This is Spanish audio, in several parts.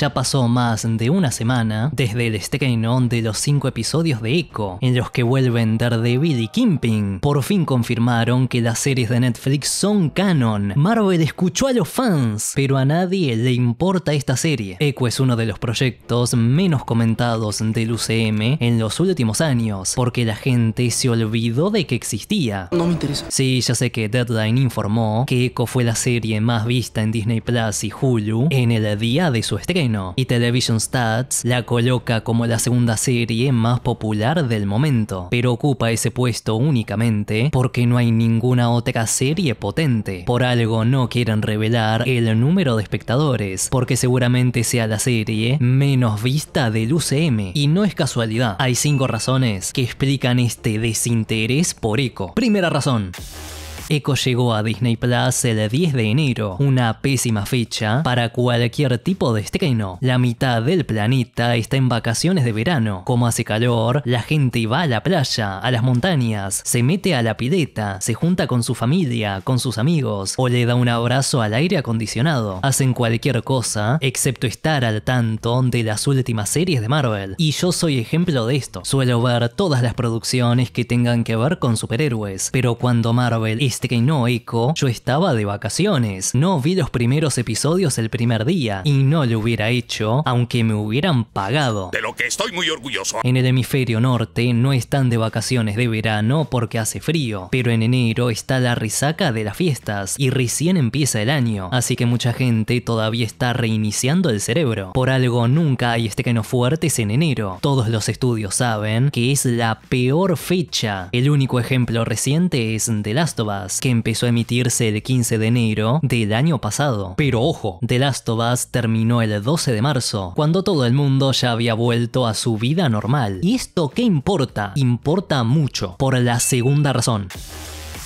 Ya pasó más de una semana desde el stay-in-on de los cinco episodios de Echo, en los que vuelven Daredevil y Kimping. Por fin confirmaron que las series de Netflix son canon. Marvel escuchó a los fans, pero a nadie le importa esta serie. Echo es uno de los proyectos menos comentados del UCM en los últimos años, porque la gente se olvidó de que existía. No me interesa. Sí, ya sé que Deadline informó que Echo fue la serie más vista en Disney Plus y Hulu en el día de su estreno y Television Stats la coloca como la segunda serie más popular del momento, pero ocupa ese puesto únicamente porque no hay ninguna otra serie potente. Por algo no quieren revelar el número de espectadores, porque seguramente sea la serie menos vista del UCM. Y no es casualidad, hay cinco razones que explican este desinterés por Eco. Primera razón. Echo llegó a Disney Plus el 10 de enero, una pésima fecha para cualquier tipo de estreno. La mitad del planeta está en vacaciones de verano. Como hace calor, la gente va a la playa, a las montañas, se mete a la pileta, se junta con su familia, con sus amigos, o le da un abrazo al aire acondicionado. Hacen cualquier cosa, excepto estar al tanto de las últimas series de Marvel. Y yo soy ejemplo de esto. Suelo ver todas las producciones que tengan que ver con superhéroes, pero cuando Marvel es que no eco, yo estaba de vacaciones, no vi los primeros episodios el primer día y no lo hubiera hecho aunque me hubieran pagado. De lo que estoy muy orgulloso. En el hemisferio norte no están de vacaciones de verano porque hace frío, pero en enero está la risaca de las fiestas y recién empieza el año, así que mucha gente todavía está reiniciando el cerebro. Por algo nunca hay no fuertes en enero. Todos los estudios saben que es la peor fecha. El único ejemplo reciente es The Last of Us que empezó a emitirse el 15 de enero del año pasado. Pero ojo, The Last of Us terminó el 12 de marzo, cuando todo el mundo ya había vuelto a su vida normal. ¿Y esto qué importa? Importa mucho, por la segunda razón.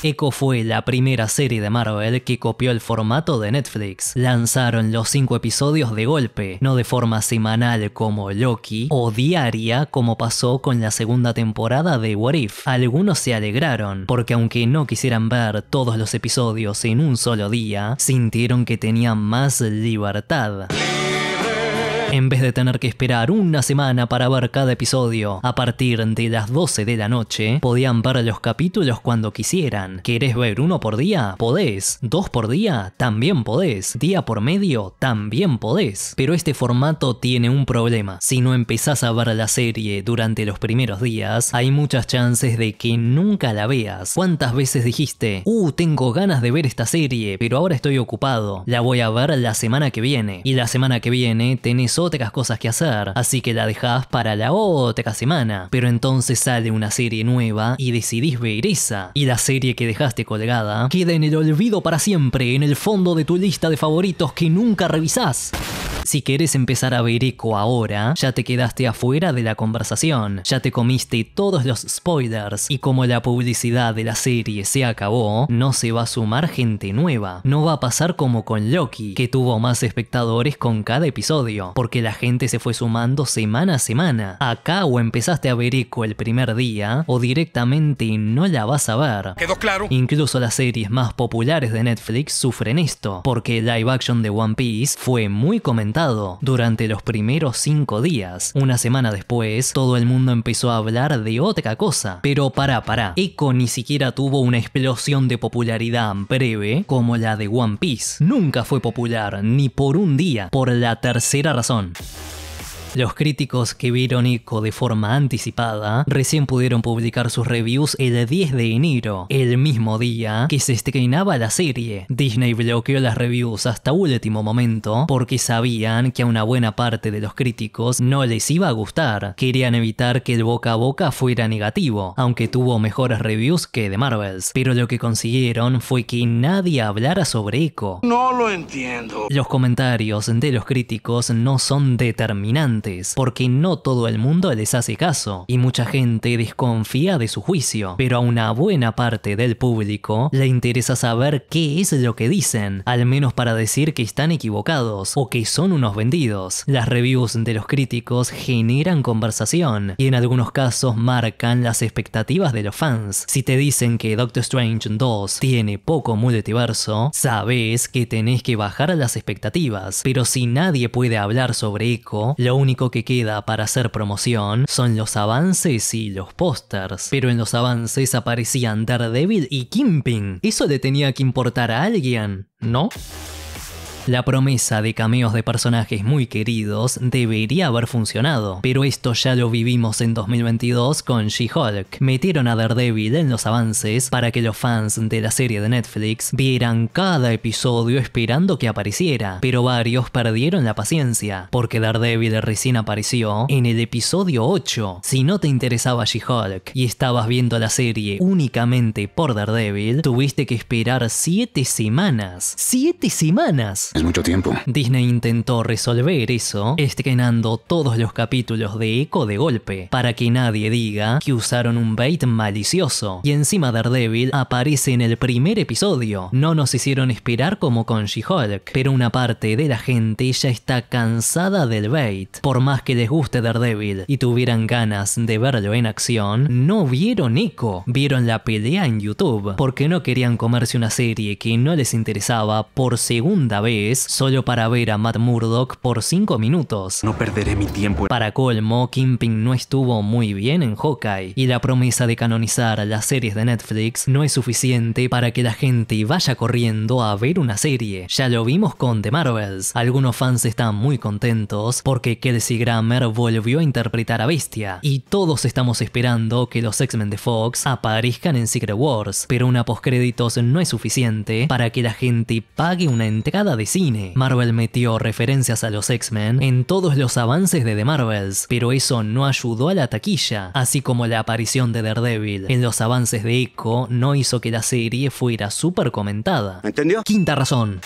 Echo fue la primera serie de Marvel que copió el formato de Netflix. Lanzaron los cinco episodios de golpe, no de forma semanal como Loki o diaria como pasó con la segunda temporada de What If. Algunos se alegraron, porque aunque no quisieran ver todos los episodios en un solo día, sintieron que tenían más libertad en vez de tener que esperar una semana para ver cada episodio. A partir de las 12 de la noche, podían ver los capítulos cuando quisieran. ¿Querés ver uno por día? Podés. ¿Dos por día? También podés. ¿Día por medio? También podés. Pero este formato tiene un problema. Si no empezás a ver la serie durante los primeros días, hay muchas chances de que nunca la veas. ¿Cuántas veces dijiste, uh, tengo ganas de ver esta serie, pero ahora estoy ocupado, la voy a ver la semana que viene? Y la semana que viene tenés otras cosas que hacer, así que la dejás para la otra semana. Pero entonces sale una serie nueva y decidís ver esa. Y la serie que dejaste colgada queda en el olvido para siempre, en el fondo de tu lista de favoritos que nunca revisás. Si quieres empezar a ver eco ahora, ya te quedaste afuera de la conversación, ya te comiste todos los spoilers y como la publicidad de la serie se acabó, no se va a sumar gente nueva. No va a pasar como con Loki, que tuvo más espectadores con cada episodio, porque la gente se fue sumando semana a semana. Acá o empezaste a ver eco el primer día, o directamente no la vas a ver. Quedó claro. Incluso las series más populares de Netflix sufren esto, porque el live action de One Piece fue muy comentado durante los primeros cinco días. Una semana después, todo el mundo empezó a hablar de otra cosa. Pero para, para, Echo ni siquiera tuvo una explosión de popularidad breve como la de One Piece. Nunca fue popular, ni por un día, por la tercera razón. Los críticos que vieron Echo de forma anticipada recién pudieron publicar sus reviews el 10 de enero, el mismo día que se estrenaba la serie. Disney bloqueó las reviews hasta último momento porque sabían que a una buena parte de los críticos no les iba a gustar. Querían evitar que el boca a boca fuera negativo, aunque tuvo mejores reviews que de Marvels. Pero lo que consiguieron fue que nadie hablara sobre Echo. No lo entiendo. Los comentarios de los críticos no son determinantes porque no todo el mundo les hace caso, y mucha gente desconfía de su juicio, pero a una buena parte del público le interesa saber qué es lo que dicen, al menos para decir que están equivocados o que son unos vendidos. Las reviews de los críticos generan conversación, y en algunos casos marcan las expectativas de los fans. Si te dicen que Doctor Strange 2 tiene poco multiverso, sabes que tenés que bajar las expectativas, pero si nadie puede hablar sobre Echo, lo único que queda para hacer promoción son los avances y los pósters. Pero en los avances aparecían Daredevil y Kimping. Eso le tenía que importar a alguien, ¿no? La promesa de cameos de personajes muy queridos debería haber funcionado, pero esto ya lo vivimos en 2022 con She-Hulk. Metieron a Daredevil en los avances para que los fans de la serie de Netflix vieran cada episodio esperando que apareciera, pero varios perdieron la paciencia, porque Daredevil recién apareció en el episodio 8. Si no te interesaba She-Hulk y estabas viendo la serie únicamente por Daredevil, tuviste que esperar 7 semanas. ¡7 semanas! Es mucho tiempo. Disney intentó resolver eso estrenando todos los capítulos de Echo de golpe, para que nadie diga que usaron un bait malicioso. Y encima Daredevil aparece en el primer episodio. No nos hicieron esperar como con She-Hulk, pero una parte de la gente ya está cansada del bait. Por más que les guste Daredevil y tuvieran ganas de verlo en acción, no vieron Echo, vieron la pelea en YouTube, porque no querían comerse una serie que no les interesaba por segunda vez solo para ver a Matt Murdock por 5 minutos. No perderé mi tiempo. Para colmo, Kingpin no estuvo muy bien en Hawkeye, y la promesa de canonizar las series de Netflix no es suficiente para que la gente vaya corriendo a ver una serie. Ya lo vimos con The Marvels. Algunos fans están muy contentos porque Kelsey Grammer volvió a interpretar a Bestia, y todos estamos esperando que los X-Men de Fox aparezcan en Secret Wars, pero una postcréditos no es suficiente para que la gente pague una entrada de Marvel metió referencias a los X-Men en todos los avances de The Marvels, pero eso no ayudó a la taquilla, así como la aparición de Daredevil en los avances de Echo no hizo que la serie fuera súper comentada. ¿Entendió? Quinta razón.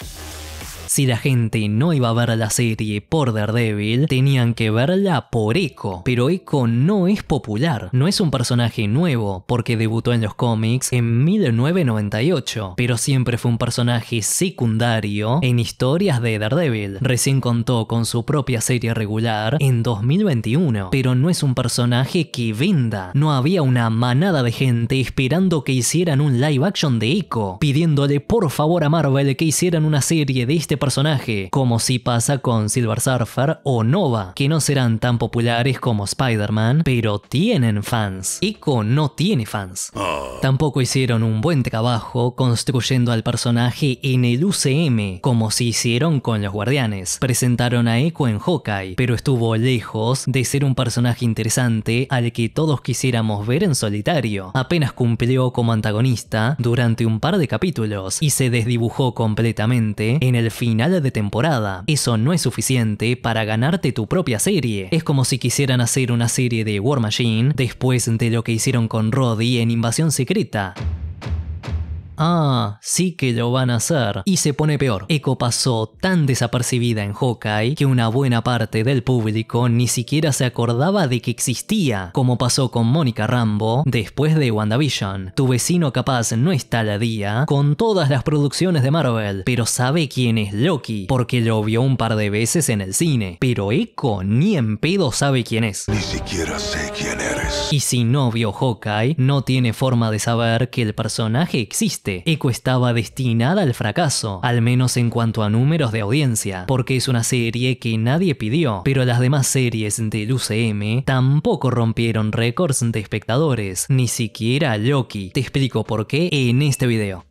Si la gente no iba a ver la serie por Daredevil, tenían que verla por Echo. Pero Echo no es popular, no es un personaje nuevo, porque debutó en los cómics en 1998, pero siempre fue un personaje secundario en historias de Daredevil. Recién contó con su propia serie regular en 2021, pero no es un personaje que venda. No había una manada de gente esperando que hicieran un live action de Echo, pidiéndole por favor a Marvel que hicieran una serie de este personaje, como si pasa con Silver Surfer o Nova, que no serán tan populares como Spider-Man, pero tienen fans. Echo no tiene fans. Ah. Tampoco hicieron un buen trabajo construyendo al personaje en el UCM, como si hicieron con los Guardianes. Presentaron a Echo en Hawkeye, pero estuvo lejos de ser un personaje interesante al que todos quisiéramos ver en solitario. Apenas cumplió como antagonista durante un par de capítulos y se desdibujó completamente en el final final de temporada. Eso no es suficiente para ganarte tu propia serie. Es como si quisieran hacer una serie de War Machine después de lo que hicieron con Roddy en Invasión Secreta ah, sí que lo van a hacer. Y se pone peor. Echo pasó tan desapercibida en Hawkeye que una buena parte del público ni siquiera se acordaba de que existía, como pasó con Mónica Rambo después de WandaVision. Tu vecino capaz no está al día con todas las producciones de Marvel, pero sabe quién es Loki, porque lo vio un par de veces en el cine. Pero Echo ni en pedo sabe quién es. Ni siquiera sé quién eres. Y si no vio Hawkeye, no tiene forma de saber que el personaje existe este, eco Echo estaba destinada al fracaso, al menos en cuanto a números de audiencia, porque es una serie que nadie pidió, pero las demás series del UCM tampoco rompieron récords de espectadores, ni siquiera Loki. Te explico por qué en este video.